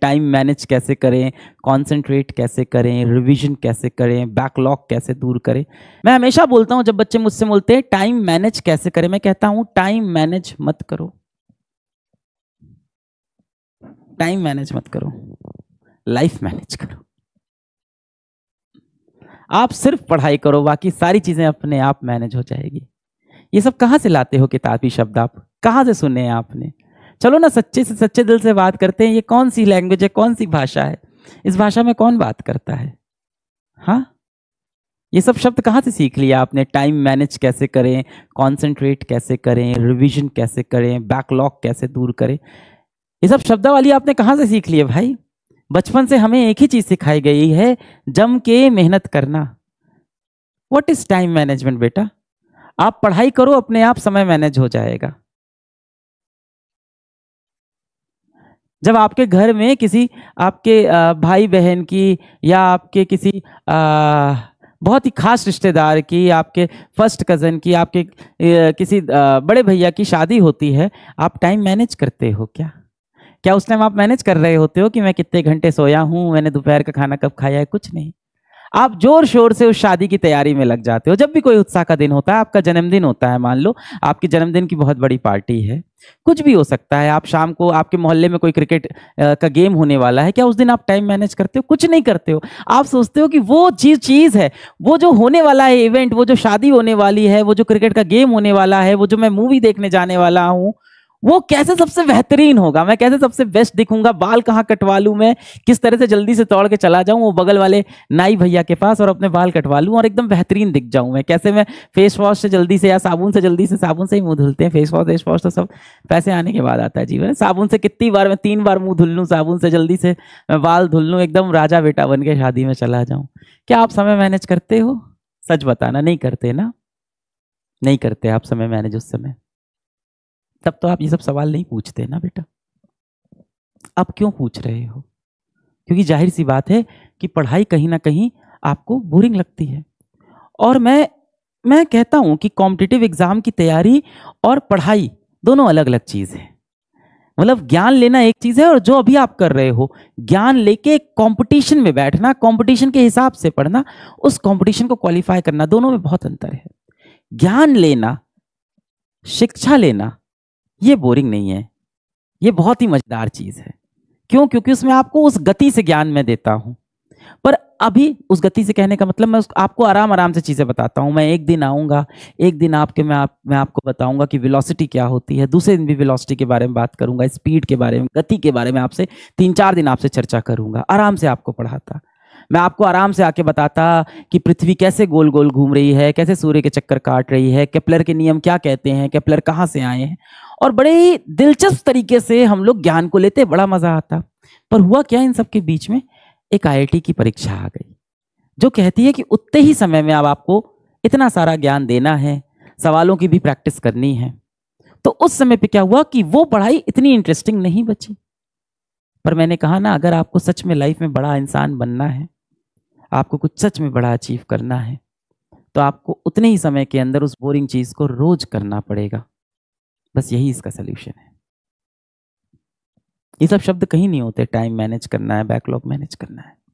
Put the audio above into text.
time manage कैसे करें concentrate कैसे करें रिवीजन कैसे करें बैकलॉग कैसे दूर करें मैं हमेशा बोलता हूँ जब बच्चे मुझसे बोलते हैं टाइम मैनेज कैसे करें मैं कहता हूँ टाइम मैनेज मत करो टाइम मैनेज मत करो लाइफ मैनेज करो आप सिर्फ पढ़ाई करो बाकी सारी चीज़ें अपने आप मैनेज हो जाएगी ये सब कहां से लाते हो किताबी शब्द आप कहां से सुने हैं आपने चलो ना सच्चे से सच्चे दिल से बात करते हैं ये कौन सी लैंग्वेज है कौन सी भाषा है इस भाषा में कौन बात करता है हाँ ये सब शब्द कहाँ से सीख लिया आपने टाइम मैनेज कैसे करें कॉन्सेंट्रेट कैसे करें रिविजन कैसे करें बैकलॉग कैसे दूर करें ये सब शब्दावली आपने कहाँ से सीख लिया भाई बचपन से हमें एक ही चीज़ सिखाई गई है जम के मेहनत करना वट इज़ टाइम मैनेजमेंट बेटा आप पढ़ाई करो अपने आप समय मैनेज हो जाएगा जब आपके घर में किसी आपके भाई बहन की या आपके किसी बहुत ही खास रिश्तेदार की आपके फर्स्ट कज़न की आपके किसी बड़े भैया की शादी होती है आप टाइम मैनेज करते हो क्या क्या उस टाइम आप मैनेज कर रहे होते हो कि मैं कितने घंटे सोया हूँ मैंने दोपहर का खाना कब खाया है कुछ नहीं आप जोर शोर से उस शादी की तैयारी में लग जाते हो जब भी कोई उत्साह का दिन होता है आपका जन्मदिन होता है मान लो आपके जन्मदिन की बहुत बड़ी पार्टी है कुछ भी हो सकता है आप शाम को आपके मोहल्ले में कोई क्रिकेट का गेम होने वाला है क्या उस दिन आप टाइम मैनेज करते हो कुछ नहीं करते हो आप सोचते हो कि वो चीज चीज है वो जो होने वाला है इवेंट वो जो शादी होने वाली है वो जो क्रिकेट का गेम होने वाला है वो जो मैं मूवी देखने जाने वाला हूँ वो कैसे सबसे बेहतरीन होगा मैं कैसे सबसे बेस्ट दिखूंगा बाल कहाँ कटवा लूँ मैं किस तरह से जल्दी से तोड़ के चला जाऊँ वो बगल वाले नाई भैया के पास और अपने बाल कटवा लूँ और एकदम बेहतरीन दिख जाऊँ मैं कैसे मैं फेस वॉश से जल्दी से या साबुन से जल्दी से साबुन से ही मुँह धुलते हैं फेस वॉश फेस वॉश तो सब पैसे आने के बाद आता है जीवन साबुन से कितनी बार मैं तीन बार मुँह धुल लूँ साबुन से जल्दी से मैं बाल धुल लूँ एकदम राजा बेटा बन के शादी में चला जाऊँ क्या आप समय मैनेज करते हो सच बताना नहीं करते ना नहीं करते आप समय मैनेज उस समय तब तो आप ये सब सवाल नहीं पूछते ना बेटा आप क्यों पूछ रहे हो क्योंकि जाहिर सी बात है कि पढ़ाई कहीं ना कहीं आपको बोरिंग लगती है और मैं मैं कहता हूं कि कॉम्पिटिटिव एग्ज़ाम की तैयारी और पढ़ाई दोनों अलग अलग चीज़ है मतलब ज्ञान लेना एक चीज़ है और जो अभी आप कर रहे हो ज्ञान लेके कंपटीशन में बैठना कंपटीशन के हिसाब से पढ़ना उस कंपटीशन को क्वालिफाई करना दोनों में बहुत अंतर है ज्ञान लेना शिक्षा लेना ये बोरिंग नहीं है ये बहुत ही मज़ेदार चीज़ है क्यों क्योंकि उसमें आपको उस गति से ज्ञान में देता हूं पर अभी उस गति से कहने का मतलब मैं उस आपको आराम आराम से चीज़ें बताता हूं मैं एक दिन आऊंगा एक दिन आपके मैं आप मैं आपको बताऊंगा कि वेलोसिटी क्या होती है दूसरे दिन भी वेलोसिटी के बारे में बात करूंगा स्पीड के बारे में गति के बारे में आपसे तीन चार दिन आपसे चर्चा करूंगा आराम से आपको पढ़ाता मैं आपको आराम से आके बताता कि पृथ्वी कैसे गोल गोल घूम रही है कैसे सूर्य के चक्कर काट रही है कैप्लर के नियम क्या कहते हैं कैप्लर कहाँ से आए हैं और बड़े ही दिलचस्प तरीके से हम लोग ज्ञान को लेते बड़ा मजा आता पर हुआ क्या इन सब के बीच में एक आई की परीक्षा आ गई जो कहती है कि उतने ही समय में अब आपको इतना सारा ज्ञान देना है सवालों की भी प्रैक्टिस करनी है तो उस समय पे क्या हुआ कि वो पढ़ाई इतनी इंटरेस्टिंग नहीं बची पर मैंने कहा ना अगर आपको सच में लाइफ में बड़ा इंसान बनना है आपको कुछ सच में बड़ा अचीव करना है तो आपको उतने ही समय के अंदर उस बोरिंग चीज़ को रोज करना पड़ेगा बस यही इसका सलूशन है ये सब शब्द कहीं नहीं होते टाइम मैनेज करना है बैकलॉग मैनेज करना है